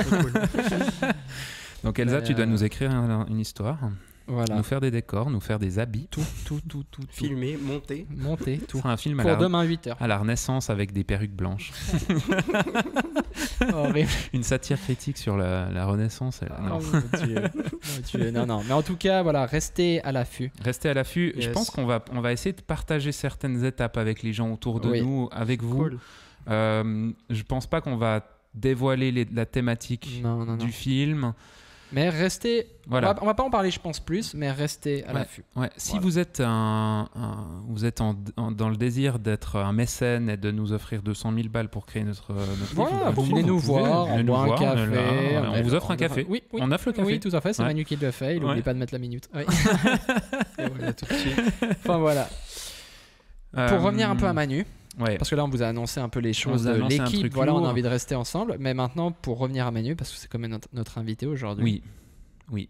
Speaker 2: Donc Elsa, tu dois nous écrire une histoire. Nous faire des décors, nous faire des habits. Tout, tout, tout,
Speaker 4: tout.
Speaker 3: Filmer, monter. Monter, tout. un film Pour à la, demain 8h.
Speaker 2: À la Renaissance avec des perruques blanches. Une satire critique sur la, Renaissance. non. Oh non. non, Mais en tout cas, voilà, restez à l'affût. Restez à l'affût. Je pense qu'on va, on va essayer de partager certaines étapes avec les gens autour de nous, avec vous. Cool. Euh, je pense pas qu'on va dévoiler la thématique non, non, du film mais restez. On, va,
Speaker 1: pas en parler, je pense, plus, mais restez à l'affût.
Speaker 2: Si vous êtes, un, vous êtes dans le désir d'être un mécène et de nous offrir 200 000 balles pour créer notre. Euh, notre voilà, vous venez nous voir, on un café. on, vous offre un café. Oui, on offre le café. Oui, tout à
Speaker 1: fait, c'est Manu qui le fait. Il n'oublie pas de mettre la minute. Oui. tout Enfin, voilà. Euh, pour revenir un peu à Manu. Parce que là, on vous a annoncé un peu les choses de l'équipe. Voilà, on a envie de rester ensemble. Mais maintenant, pour revenir à Manu, parce que c'est quand même notre, invité aujourd'hui. Oui,
Speaker 2: oui,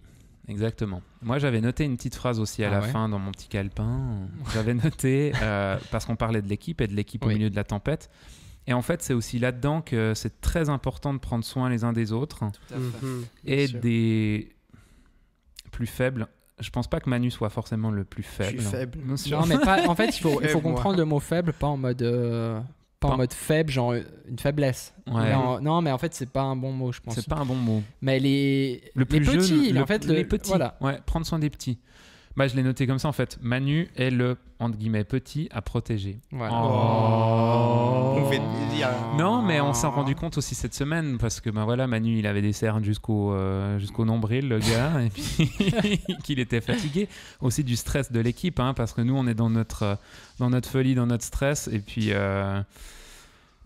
Speaker 2: exactement. Moi, j'avais noté une petite phrase aussi à ah la fin dans mon petit calepin. J'avais noté, euh, parce qu'on parlait de l'équipe et de l'équipe au milieu de la tempête. Et en fait, c'est aussi là-dedans que c'est très important de prendre soin les uns des autres mhm. et des plus faibles je pense pas que Manu soit forcément le plus faible. faible. Non, mais
Speaker 1: en fait, il faut, faut comprendre le mot faible, pas en mode. Euh, pas en mode faible, genre euh, une faiblesse. non, mais en fait, c'est pas un bon mot, je pense. C'est pas un bon mot.
Speaker 2: Mais les, le plus petit, petits, en fait, le, Ouais, prendre soin des petits. Bah, je l'ai noté comme ça en fait. Manu est le entre guillemets petit à protéger.
Speaker 4: Voilà. Oh. Non, mais on
Speaker 2: s'est rendu compte aussi cette semaine parce que bah, voilà, Manu il avait des cernes jusqu'au euh, jusqu'au nombril le gars et puis qu'il était fatigué aussi du stress de l'équipe hein, parce que nous on est dans notre euh, dans notre folie, dans notre stress et puis. Euh,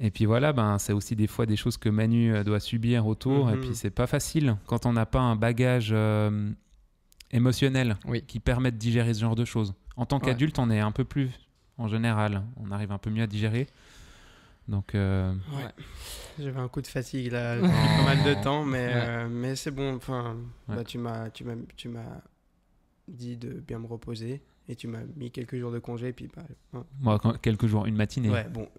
Speaker 2: et puis voilà, ben, c'est aussi des fois des choses que Manu doit subir autour. Et mhm. puis c'est pas facile quand on n'a pas un bagage émotionnel qui permettent de digérer ce genre de choses. En tant qu'adulte, on est un peu plus, en général, on arrive un peu mieux à digérer. Donc, euh,
Speaker 3: J'avais un coup de fatigue là, pas mal de temps, mais, euh, mais c'est bon. Enfin, bah, tu m'as, tu m'as, tu m'as dit de bien me reposer et tu m'as mis quelques jours de congé, puis bah, hein.
Speaker 2: Moi, quelques jours, une matinée.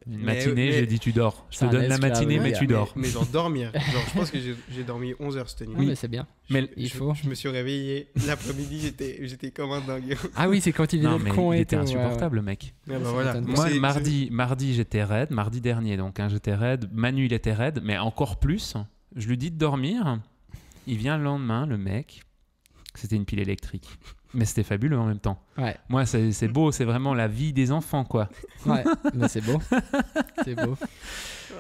Speaker 2: une matinée, j'ai dit tu dors. Je te donne la matinée, mais, tu dors. Mais, mais
Speaker 3: genre dormir. je pense que j'ai dormi 11 heures cette nuit. Oui, mais c'est bien. Mais je, il faut. Je, me suis réveillé l'après-midi, j'étais comme un dingue. ah oui, c'est quand il est con il était insupportable, mec. Ah bah Moi,
Speaker 2: mardi, mardi j'étais raide, mardi dernier, donc hein, j'étais raide. Manu, il était raide, mais encore plus. Je lui dis de dormir. Il vient le lendemain, le mec, c'était une pile électrique. Mais c'était fabuleux en même temps. Ouais. Moi, c'est beau, c'est vraiment la vie des enfants, quoi. Ouais, mais c'est beau. C'est beau.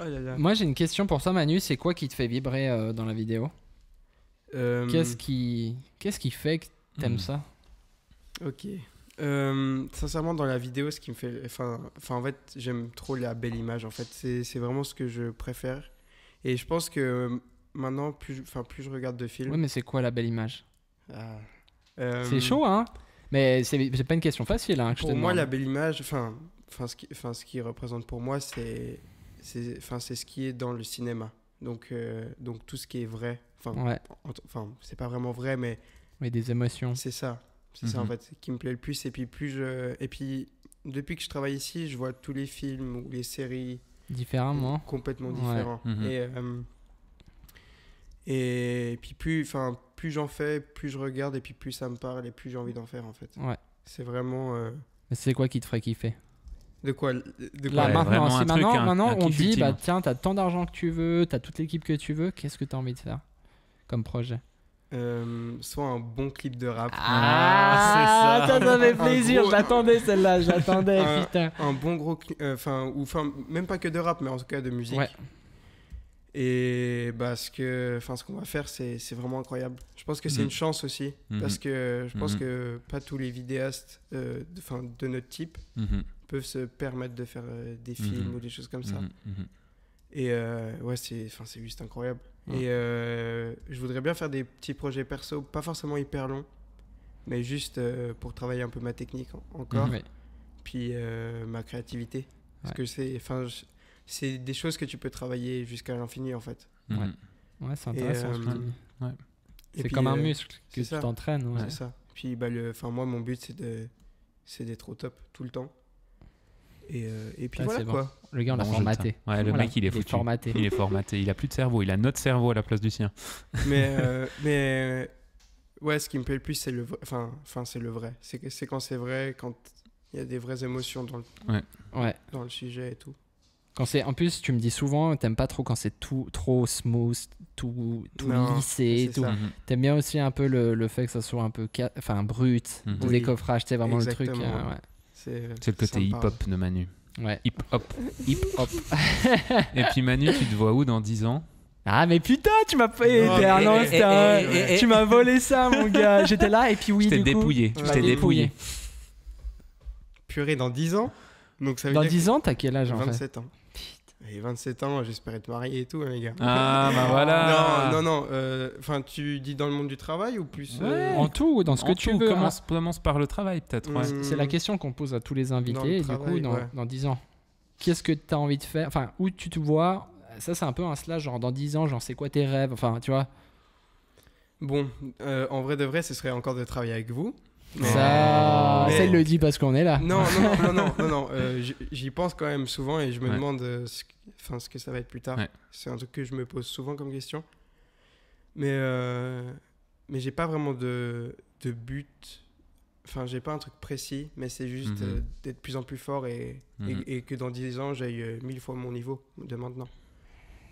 Speaker 4: Oh Moi, j'ai
Speaker 1: une question pour toi, Manu. C'est quoi qui te fait vibrer euh, dans la vidéo euh, Qu'est-ce qui... qu'est-ce qui fait que t'aimes aimes hmm. ça
Speaker 3: Ok. Euh, sincèrement, dans la vidéo, ce qui me fait. Enfin, enfin en fait, j'aime trop la belle image, en fait. C'est vraiment ce que je préfère. Et je pense que maintenant, plus, enfin, plus je regarde de films. Oui,
Speaker 1: mais c'est quoi la belle image
Speaker 3: euh, c'est chaud,
Speaker 1: hein Mais c'est pas une question facile. Hein, pour moi, la
Speaker 3: belle image, enfin, enfin, ce qui, enfin, ce qui représente pour moi, c'est, enfin, c'est ce qui est dans le cinéma. Donc, euh, donc tout ce qui est vrai. Enfin, enfin, c'est pas vraiment vrai, mais.
Speaker 1: Mais des émotions. C'est ça, c'est ça en mhm.
Speaker 3: fait qui me plaît le plus. Et puis plus je, et puis depuis que je travaille ici, je vois tous les films ou les séries
Speaker 1: différemment,
Speaker 3: complètement différents. Mhm. Et euh, et puis plus, enfin plus j'en fais, plus je regarde et puis plus ça me parle et plus j'ai envie d'en faire en fait. Ouais. C'est vraiment. Euh,
Speaker 1: c'est quoi qui te ferait kiffer
Speaker 3: de quoi, de quoi
Speaker 1: Là, maintenant, maintenant, maintenant on dit, bah tiens, t'as tant d'argent que tu veux, t'as toute l'équipe que tu veux, qu'est-ce que t'as envie de faire comme projet euh, soit un bon clip de rap. Ah, ah c'est ça. Ça fait plaisir. J'attendais celle-là. J'attendais. un,
Speaker 3: Un bon gros, euh, enfin ou enfin même pas que de rap, mais en tout cas de musique. Ouais. Et bah, ce qu'on ce qu'on va faire, c'est vraiment incroyable. Je pense que c'est mhm. une chance aussi, mhm. parce que je pense mhm. que pas tous les vidéastes euh, de, de, notre type peuvent se permettre de faire euh, des films ou des choses comme ça. Et euh, ouais, c'est juste incroyable. Et euh, je voudrais bien faire des petits projets perso, pas forcément hyper longs, mais juste euh, pour travailler un peu ma technique encore, puis ma créativité. Parce que c'est c'est des choses que tu peux travailler jusqu'à l'infini en fait.
Speaker 4: Mm. Ouais, c'est intéressant. Euh, ouais. comme un euh, muscle
Speaker 3: que tu t'entraînes. C'est ça. Puis bah, le, moi, mon but, c'est de, d'être au top tout le temps. Et, euh, puis ah, voilà quoi. Le gars,
Speaker 1: on l'a formaté. le mec, il est, foutu.
Speaker 2: Il est formaté. il a plus de cerveau. Il a notre cerveau à la place du sien.
Speaker 3: mais mais ouais, ce qui me plaît le plus, c'est le, enfin, enfin, c'est le vrai. C'est c'est quand c'est vrai, quand il y a des vraies émotions dans ouais. dans le sujet et tout.
Speaker 1: Quand c'est, en plus, tu me dis souvent, t'aimes pas trop quand c'est tout trop smooth, tout, tout lissé, mhm. T'aimes bien aussi un peu le, le, fait que ça soit un peu, enfin, brut, mhm. des les oui. décoffrage, c'est vraiment le truc. Euh,
Speaker 2: euh, c'est le côté hip-hop de Manu. Ouais. Hip-hop, hip-hop. Et puis Manu, tu te vois où dans 10 ans ah mais putain, tu m'as fait, tu m'as volé ça mon gars. J'étais là et puis oui, je t'ai dépouillé. Je dépouillé.
Speaker 3: Purée dans 10 ans. Donc dans dix 10 ans, t'as quel âge en fait 27 ans. Et 27 ans, j'espère être marié et tout, hein, les gars. Ah, bah voilà. Non, non, non. Euh, enfin, tu dis dans le monde du travail ou plus
Speaker 2: euh, En tout, dans ce que tu veux. Commence, hein. commence, par le travail, peut-être. Mm. C'est la question qu'on pose à tous les invités, du coup,
Speaker 1: dans, 10 ans. Qu'est-ce que tu as envie de faire Enfin, où tu te vois Ça, c'est un peu un slash, genre dans 10 ans, genre c'est quoi tes rêves Enfin, tu vois. Bon, euh, en vrai de vrai, ce serait encore de travailler avec vous. Ça, elle le dit parce qu'on est là. Non, non, non, non,
Speaker 3: non, non euh, j'y pense quand même souvent et je me demande euh, ce, enfin, ce que ça va être plus tard. C'est un truc que je me pose souvent comme question. Mais, euh, mais j'ai pas vraiment de, de but. Enfin, j'ai pas un truc précis, mais c'est juste mhm. d'être plus en plus fort et, et, mhm. que dans 10 ans, j'aille mille fois mon niveau de maintenant.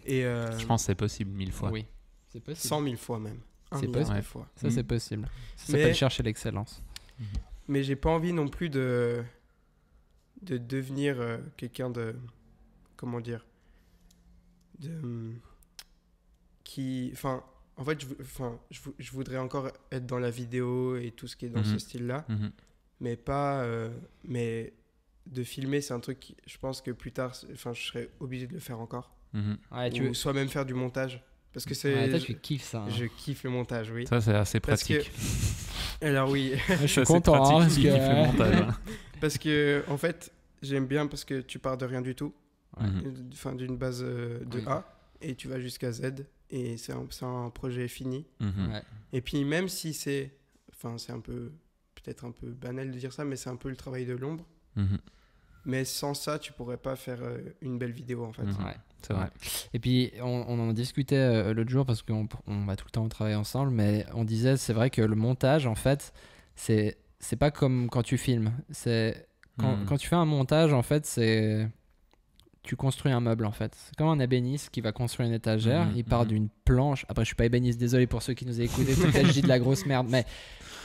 Speaker 2: Et, je pense que c'est possible mille fois. Oui,
Speaker 3: c'est possible. 100 000 fois même.
Speaker 1: C'est possible. Fois. Ça, c'est mm. possible. Ça s'appelle chercher l'excellence.
Speaker 3: Mm-hmm. Mais j'ai pas envie non plus de, de devenir euh, quelqu'un de. Comment dire De. Mm, qui. Enfin, en fait, je, enfin, je, voudrais encore être dans la vidéo et tout ce qui est dans ce mm-hmm. style-là. Mm-hmm. Mais pas. Euh, mais de filmer, c'est un truc, je pense que plus tard, enfin, je serais obligé de le faire encore. tu ou soit même faire du montage. Parce que c'est. Ouais, toi, tu kiffes ça. Hein. Je kiffe le montage, oui. Ça, c'est assez pratique. Alors, oui. je suis content. Hein, parce, que... le montage, hein. parce que, en fait, j'aime bien parce que tu pars de rien du tout. Enfin, d'une base euh, de A et tu vas jusqu'à Z et c'est un, un projet fini. Mhm. Ouais. Et puis, même si c'est. Enfin, c'est un peu. Peut-être un peu banal de dire ça, mais c'est un peu le travail de l'ombre. hum mais sans ça, tu pourrais pas faire euh, une belle vidéo en fait. Mhm. Ouais,
Speaker 1: c'est vrai. Et puis on, en discutait euh, l'autre jour parce qu'on on va tout le temps travailler ensemble, mais on disait c'est vrai que le montage en fait, c'est c'est pas comme quand tu filmes. C'est quand, mhm. tu fais un montage en fait, c'est tu construis un meuble en fait. C'est comme un ébéniste qui va construire une étagère, mhm. il part d'une planche. Après, je suis pas ébéniste, désolé pour ceux qui nous écoutent, peut-être je dis de la grosse merde, mais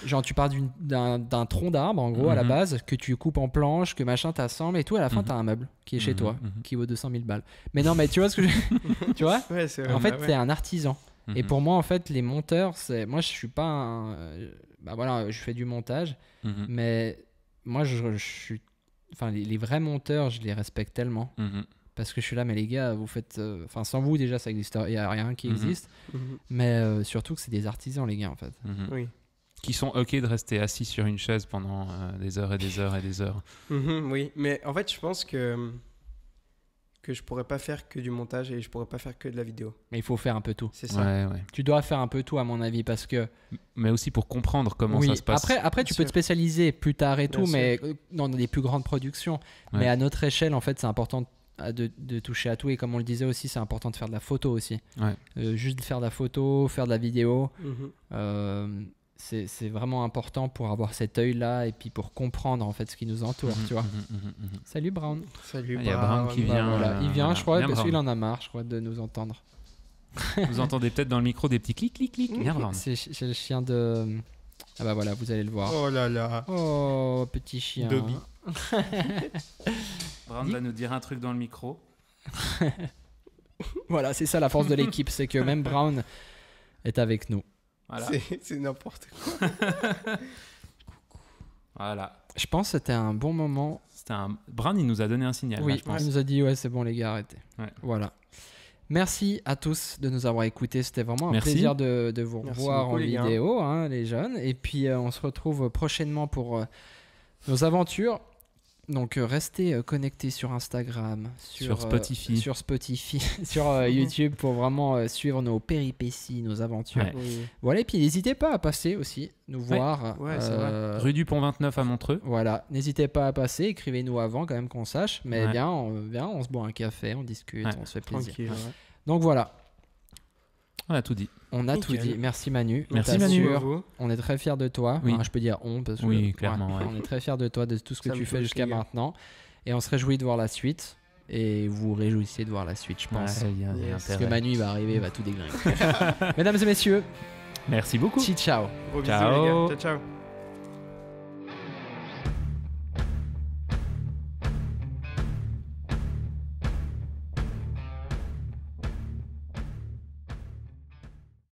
Speaker 1: Genre, tu pars d'un tronc d'arbre, en gros, à la mhm. base, que tu coupes en planches, que machin, t'assemble et tout. À la fin, mhm. t'as un meuble qui est chez mhm. toi, qui vaut 200 000 balles. Mais non, mais tu vois ce que je. tu vois ouais, En fait, bah t'es un artisan. Et pour moi, en fait, les monteurs, c'est. Moi, je suis pas un. Bah voilà, je fais du montage, mais moi, je, suis. Enfin, les, vrais monteurs, je les respecte tellement. Parce que je suis là, mais les gars, vous faites. Euh, enfin, sans vous, déjà, ça existe. Il n'y a rien qui existe. Mais euh, surtout que c'est des artisans, les gars, en fait. Oui
Speaker 2: qui sont OK de rester assis sur une chaise pendant euh, des heures et des heures et des heures.
Speaker 4: Mhm,
Speaker 3: oui, mais en fait, je pense que que je pourrais pas faire que du montage et je pourrais pas faire que de la vidéo.
Speaker 1: Mais il faut faire un peu tout. C'est ça. Tu dois faire un peu tout à mon avis parce que. Mais aussi
Speaker 2: pour comprendre comment ça se passe. Après, après tu peux te
Speaker 1: spécialiser plus tard et tout, mais euh, dans les plus grandes productions. Mais à notre échelle, en fait, c'est important euh, de, de, toucher à tout et comme on le disait aussi, c'est important de faire de la photo aussi. juste juste faire de la photo, faire de la vidéo. Mhm. euh, c'est vraiment important pour avoir cet œil-là et puis pour comprendre en fait ce qui nous entoure, mhm, tu vois. Mhm, mhm, Salut Brown. Salut Il y a Brown qui vient. Il vient, euh, je crois, parce qu'il en a marre, je crois, de nous entendre. vous
Speaker 2: entendez peut-être dans le micro des petits clics, clics, clics.
Speaker 1: C'est le chien de. Ah bah voilà, vous allez le voir. Oh là là. Oh petit chien. Dobby.
Speaker 2: Brown va nous dire un truc dans le micro.
Speaker 1: voilà, c'est ça la force de l'équipe, c'est que même Brown est avec nous.
Speaker 2: C'est n'importe
Speaker 4: quoi.
Speaker 1: voilà. Je pense que c'était un bon moment. C'était un... Bran, il nous a donné un signal. Oui, je pense. il nous a dit, ouais, c'est bon les gars, arrêtez. Voilà. Merci à tous de nous avoir écoutés. C'était vraiment un plaisir de, vous revoir en vidéo, hein, les jeunes. Et puis, euh, on se retrouve prochainement pour euh, nos aventures donc euh, restez euh, connectés sur Instagram, sur, euh, Spotify, sur, YouTube pour vraiment suivre nos péripéties, nos aventures. Voilà, et puis n'hésitez pas à passer aussi, nous voir. Rue du Pont 29 à Montreux. Voilà, n'hésitez pas à passer, écrivez-nous avant quand même qu'on sache. Mais bien, on, on se boit un café, on discute, on se fait plaisir. Donc voilà, on a tout dit. On a tout dit. Merci Manu. Merci Manu. On est très fiers de toi. Oui. je peux dire on parce que oui, clairement, on est très fiers de toi, de tout ce que tu fais jusqu'à maintenant. Et on se réjouit de voir la suite. Et vous réjouissez de voir la suite, je pense. parce que Manu il va arriver, il va tout déglinguer. Mesdames et messieurs, merci beaucoup. Ciao. ciao. les gars.
Speaker 3: Ciao, ciao.